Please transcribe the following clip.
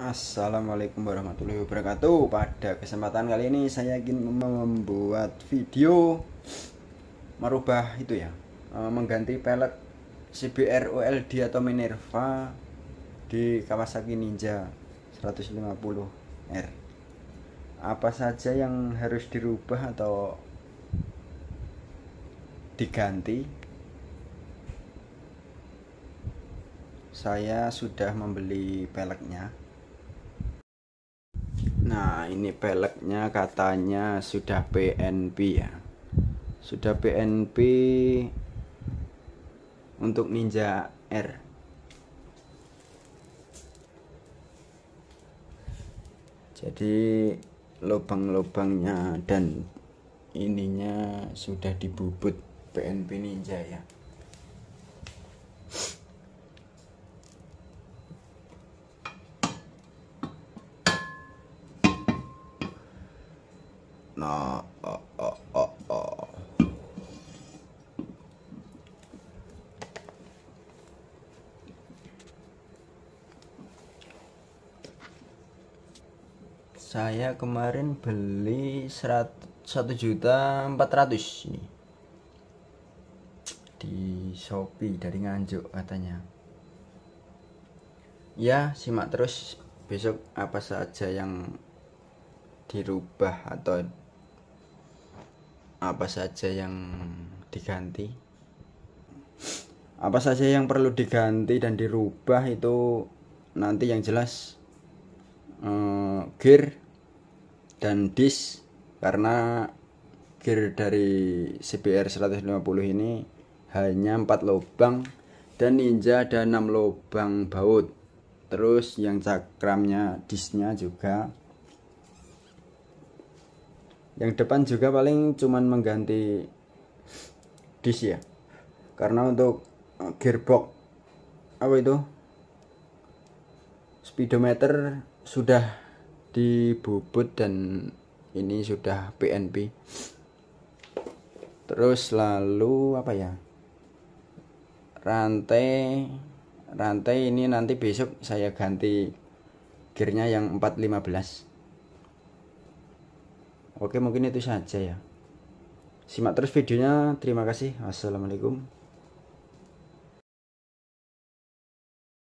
Assalamualaikum warahmatullahi wabarakatuh Pada kesempatan kali ini saya ingin membuat video Merubah itu ya eh, Mengganti pelek CBR OLD atau Minerva Di Kawasaki Ninja 150R Apa saja yang harus dirubah atau Diganti Saya sudah membeli peleknya Nah ini peleknya katanya sudah PNP ya Sudah PNP Untuk Ninja R Jadi lubang-lubangnya dan ininya sudah dibubut PNP Ninja ya saya kemarin beli 100, 1 juta 400 ini di Shopee dari Nganjuk katanya ya simak terus besok apa saja yang dirubah atau apa saja yang diganti apa saja yang perlu diganti dan dirubah itu nanti yang jelas uh, gear dan disk karena gear dari CBR 150 ini hanya empat lubang dan Ninja ada enam lubang baut terus yang cakramnya disknya juga yang depan juga paling cuman mengganti disk ya karena untuk eh, gearbox apa itu speedometer sudah dibubut dan ini sudah PNP terus lalu apa ya rantai rantai ini nanti besok saya ganti gearnya yang 415 Oke mungkin itu saja ya simak terus videonya terima kasih assalamualaikum.